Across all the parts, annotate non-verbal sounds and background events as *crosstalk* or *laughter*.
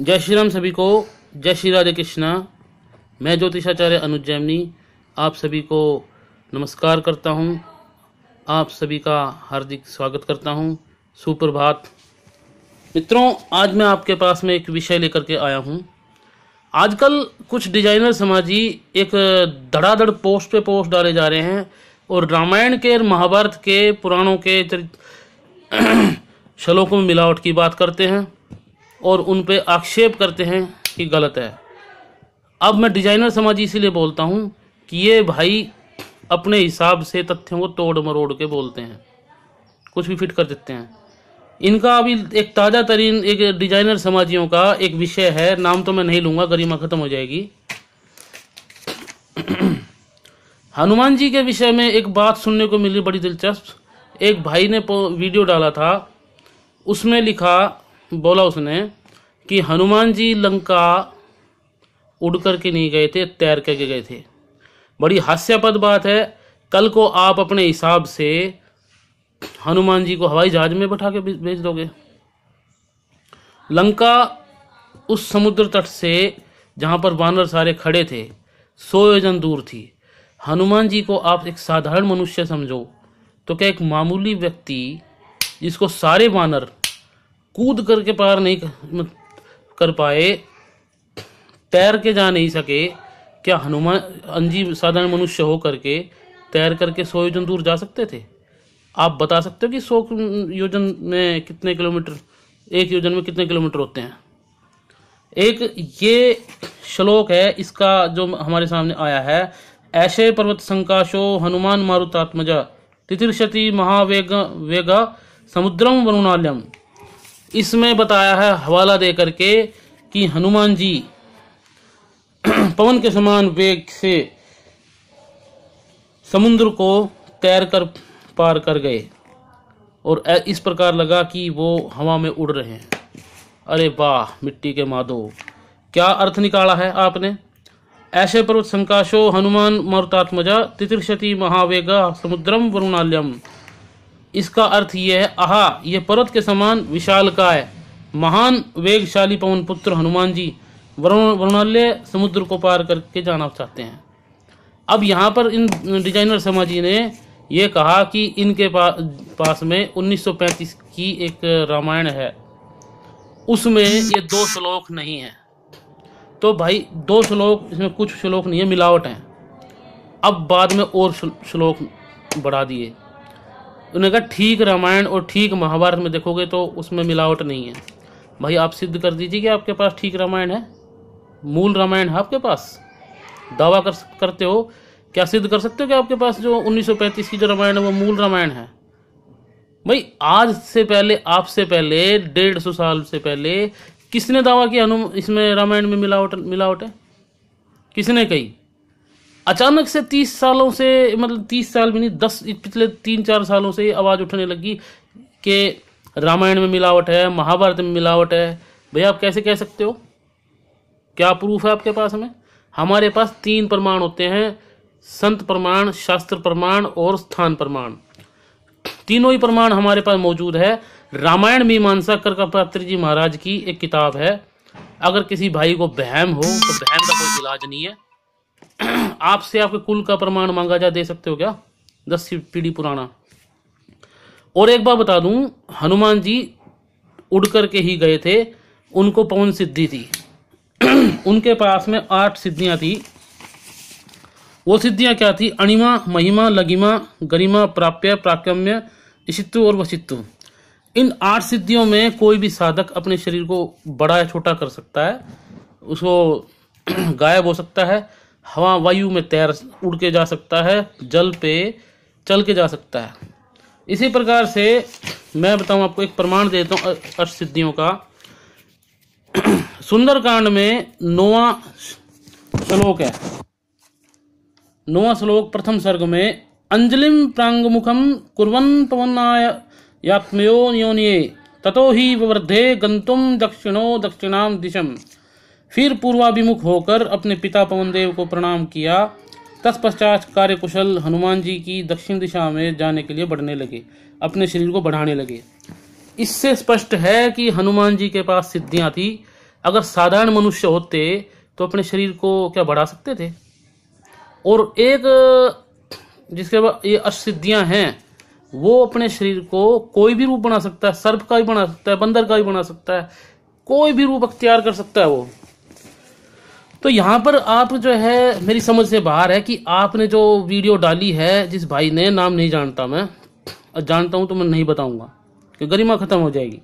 जय श्री राम सभी को जय श्री राधे कृष्णा मैं ज्योतिषाचार्य अनुज जैमनी आप सभी को नमस्कार करता हूँ आप सभी का हार्दिक स्वागत करता हूँ सुप्रभात मित्रों आज मैं आपके पास में एक विषय लेकर के आया हूँ आजकल कुछ डिजाइनर समाजी एक धड़ाधड़ पोस्ट पे पोस्ट डाले जा रहे हैं और रामायण के और महाभारत के पुराणों के *clears throat* श्लोकों में मिलावट की बात करते हैं और उन पर आक्षेप करते हैं कि गलत है अब मैं डिजाइनर समाज इसीलिए बोलता हूँ कि ये भाई अपने हिसाब से तथ्यों को तोड़ मरोड़ के बोलते हैं कुछ भी फिट कर देते हैं इनका अभी एक ताज़ा तरीन एक डिजाइनर समाजियों का एक विषय है नाम तो मैं नहीं लूँगा गरिमा ख़त्म हो जाएगी हनुमान जी के विषय में एक बात सुनने को मिली बड़ी दिलचस्प एक भाई ने वीडियो डाला था उसमें लिखा बोला उसने कि हनुमान जी लंका उड़ कर के नहीं गए थे तैर कर के गए थे बड़ी हास्यपद बात है कल को आप अपने हिसाब से हनुमान जी को हवाई जहाज में बैठा के भेज दोगे लंका उस समुद्र तट से जहाँ पर वानर सारे खड़े थे सौ योजन दूर थी हनुमान जी को आप एक साधारण मनुष्य समझो तो क्या एक मामूली व्यक्ति जिसको सारे वानर कूद करके पार नहीं कर पाए तैर के जा नहीं सके क्या हनुमान अंजीव साधारण मनुष्य हो करके तैर करके सौ योजन दूर जा सकते थे आप बता सकते हो कि सौ योजन में कितने किलोमीटर एक योजन में कितने किलोमीटर होते हैं एक ये श्लोक है इसका जो हमारे सामने आया है ऐसे पर्वत संकाशो हनुमान मारुतात्मजा तिथिर्षति महावेग वेगा समुद्रम वरुणालयम इसमें बताया है हवाला दे करके कि हनुमान जी *clears throat* पवन के समान वेग से समुद्र को तैर कर पार कर गए और इस प्रकार लगा कि वो हवा में उड़ रहे हैं अरे वाह मिट्टी के मादो क्या अर्थ निकाला है आपने ऐसे पर्वत संकाशो हनुमान मरुतात्मजा तितिर्षति महावेगा समुद्रम वरुणालयम इसका अर्थ यह है आहा यह पर्वत के समान विशाल का है महान वेगशाली पवन पुत्र हनुमान जी वरुणालय समुद्र को पार करके जाना चाहते हैं अब यहाँ पर इन डिजाइनर जी ने ये कहा कि इनके पा, पास में 1935 की एक रामायण है उसमें ये दो श्लोक नहीं है तो भाई दो श्लोक इसमें कुछ श्लोक नहीं है मिलावट हैं अब बाद में और श्लोक बढ़ा दिए उन्होंने कहा ठीक रामायण और ठीक महाभारत में देखोगे तो उसमें मिलावट नहीं है भाई आप सिद्ध कर दीजिए कि आपके पास ठीक रामायण है मूल रामायण है आपके पास दावा कर करते हो क्या सिद्ध कर सकते हो कि आपके पास जो 1935 की जो रामायण है वो मूल रामायण है भाई आज से पहले आपसे पहले डेढ़ सौ साल से पहले किसने दावा किया इसमें रामायण में मिलावट मिलावट है किसने कही अचानक से तीस सालों से मतलब तीस साल भी नहीं दस पिछले तीन चार सालों से आवाज़ उठने लगी कि रामायण में मिलावट है महाभारत में मिलावट है भैया आप कैसे कह सकते हो क्या प्रूफ है आपके पास हमें हमारे पास तीन प्रमाण होते हैं संत प्रमाण शास्त्र प्रमाण और स्थान प्रमाण तीनों ही प्रमाण हमारे पास मौजूद है रामायण मीमांसा पात्र जी महाराज की एक किताब है अगर किसी भाई को बहम हो तो बहम का कोई इलाज नहीं है *clears throat* आपसे आपके कुल का प्रमाण मांगा जा दे सकते हो क्या दस पीढ़ी पुराना और एक बार बता दूं हनुमान जी उड़ करके ही गए थे उनको पवन सिद्धि थी *clears throat* उनके पास में आठ सिद्धियां थी वो सिद्धियां क्या थी अणिमा महिमा लगिमा गरिमा प्राप्य प्राकम्य ईशित्व और वशित्व इन आठ सिद्धियों में कोई भी साधक अपने शरीर को बड़ा या छोटा कर सकता है उसको *clears throat* गायब हो सकता है हवा वायु में तैर उड़ के जा सकता है जल पे चल के जा सकता है इसी प्रकार से मैं बताऊं आपको एक प्रमाण देता हूं अष्ट सिद्धियों का सुंदरकांड में नोवा श्लोक है नोवा श्लोक प्रथम सर्ग में अंजलिम प्रांगमुखम कुर्वन पवनाय यात्मयो योनिये ततो ही वृद्धे गंतुम दक्षिणो दक्षिणाम दिशम फिर पूर्वाभिमुख होकर अपने पिता पवनदेव को प्रणाम किया तत्पश्चात कार्यकुशल हनुमान जी की दक्षिण दिशा में जाने के लिए बढ़ने लगे अपने शरीर को बढ़ाने लगे इससे स्पष्ट है कि हनुमान जी के पास सिद्धियां थी अगर साधारण मनुष्य होते तो अपने शरीर को क्या बढ़ा सकते थे और एक जिसके ये असिद्धियां हैं वो अपने शरीर को कोई भी रूप बना सकता है सर्प का भी बना सकता है बंदर का भी बना सकता है कोई भी रूप अख्तियार कर सकता है वो तो यहाँ पर आप जो है मेरी समझ से बाहर है कि आपने जो वीडियो डाली है जिस भाई ने नाम नहीं जानता मैं जानता हूँ तो मैं नहीं बताऊंगा कि गरिमा ख़त्म हो जाएगी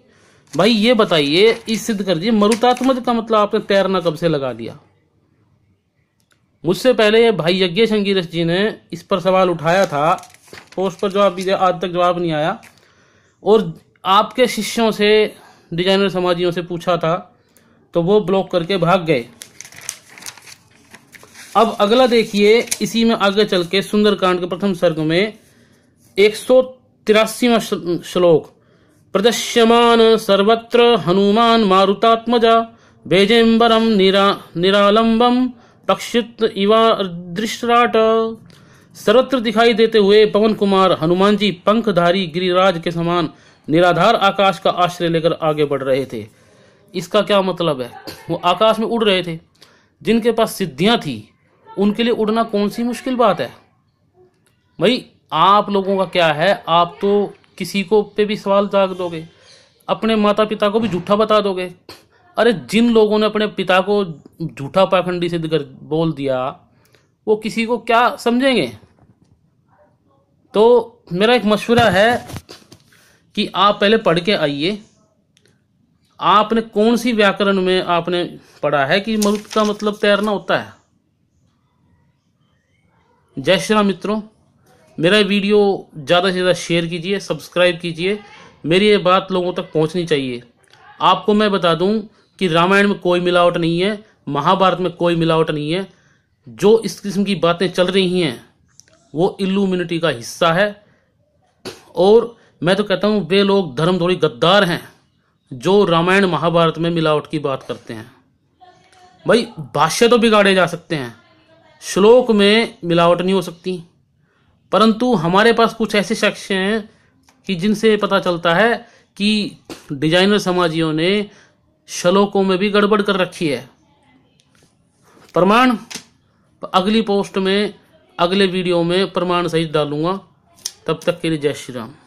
भाई ये बताइए इस सिद्ध कर दिए मरुतात्मज का मतलब आपने तैरना कब से लगा दिया मुझसे पहले भाई यज्ञ अंगीरस जी ने इस पर सवाल उठाया था तो उस पर जवाब भी आज तक जवाब नहीं आया और आपके शिष्यों से डिजाइनर समाजियों से पूछा था तो वो ब्लॉक करके भाग गए अब अगला देखिए इसी में आगे चल के सुंदरकांड के प्रथम सर्ग में एक सौ श्लोक प्रदश्यमान सर्वत्र हनुमान मारुतात्मजा बेजेम्बरम निरा निरालंबम पक्षित इवा दृष्टराट सर्वत्र दिखाई देते हुए पवन कुमार हनुमान जी पंखधारी गिरिराज के समान निराधार आकाश का आश्रय लेकर आगे बढ़ रहे थे इसका क्या मतलब है वो आकाश में उड़ रहे थे जिनके पास सिद्धियां थी उनके लिए उड़ना कौन सी मुश्किल बात है भाई आप लोगों का क्या है आप तो किसी को पे भी सवाल दाग दोगे अपने माता पिता को भी झूठा बता दोगे अरे जिन लोगों ने अपने पिता को झूठा पाखंडी सिद्ध कर बोल दिया वो किसी को क्या समझेंगे तो मेरा एक मशवरा है कि आप पहले पढ़ के आइए आपने कौन सी व्याकरण में आपने पढ़ा है कि मरुत का मतलब तैरना होता है जय श्री राम मित्रों मेरा वीडियो ज़्यादा से ज़्यादा शेयर कीजिए सब्सक्राइब कीजिए मेरी ये बात लोगों तक पहुंचनी चाहिए आपको मैं बता दूं कि रामायण में कोई मिलावट नहीं है महाभारत में कोई मिलावट नहीं है जो इस किस्म की बातें चल रही हैं वो इल्लूमिनिटी का हिस्सा है और मैं तो कहता हूँ वे लोग धर्म थोड़ी गद्दार हैं जो रामायण महाभारत में मिलावट की बात करते हैं भाई भाष्य तो बिगाड़े जा सकते हैं श्लोक में मिलावट नहीं हो सकती परंतु हमारे पास कुछ ऐसे शख्स हैं कि जिनसे पता चलता है कि डिजाइनर समाजियों ने श्लोकों में भी गड़बड़ कर रखी है प्रमाण अगली पोस्ट में अगले वीडियो में प्रमाण सहित डालूंगा तब तक के लिए जय श्री राम